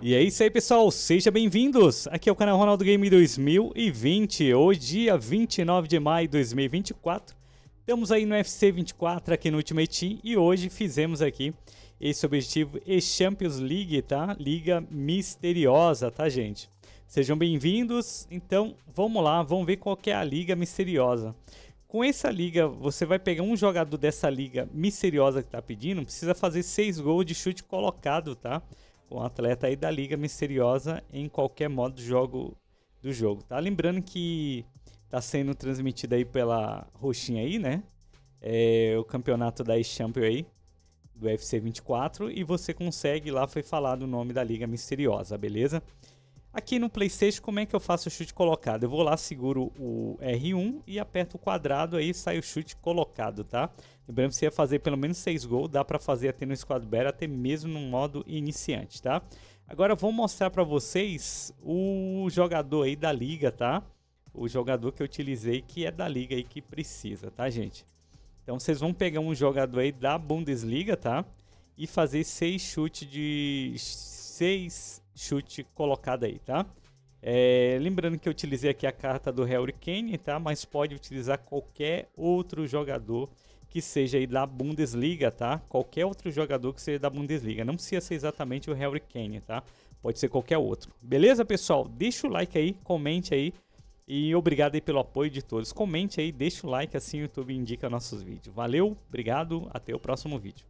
E é isso aí, pessoal. Sejam bem-vindos. Aqui é o canal Ronaldo Game 2020. Hoje, dia 29 de maio de 2024. Estamos aí no FC 24 aqui no Ultimate Team e hoje fizemos aqui esse objetivo e Champions League, tá? Liga misteriosa, tá, gente? Sejam bem-vindos. Então, vamos lá, vamos ver qual é a liga misteriosa. Com essa liga, você vai pegar um jogador dessa liga misteriosa que tá pedindo, precisa fazer seis gols de chute colocado, tá? um atleta aí da Liga Misteriosa em qualquer modo jogo do jogo, tá? Lembrando que tá sendo transmitido aí pela roxinha aí, né? É o campeonato da E-Champion aí, do UFC 24, e você consegue lá, foi falado o nome da Liga Misteriosa, beleza? Aqui no PlayStation, como é que eu faço o chute colocado? Eu vou lá, seguro o R1 e aperto o quadrado, aí sai o chute colocado, tá? Lembrando que você ia fazer pelo menos 6 gols, dá para fazer até no Squad Battle, até mesmo no modo iniciante, tá? Agora eu vou mostrar para vocês o jogador aí da liga, tá? O jogador que eu utilizei que é da liga aí que precisa, tá, gente? Então vocês vão pegar um jogador aí da Bundesliga, tá? E fazer 6 chutes de seis chute colocado aí, tá? É, lembrando que eu utilizei aqui a carta do Harry Kane, tá? Mas pode utilizar qualquer outro jogador que seja aí da Bundesliga, tá? Qualquer outro jogador que seja da Bundesliga. Não precisa ser exatamente o Harry Kane, tá? Pode ser qualquer outro. Beleza, pessoal? Deixa o like aí, comente aí. E obrigado aí pelo apoio de todos. Comente aí, deixa o like, assim o YouTube indica nossos vídeos. Valeu, obrigado, até o próximo vídeo.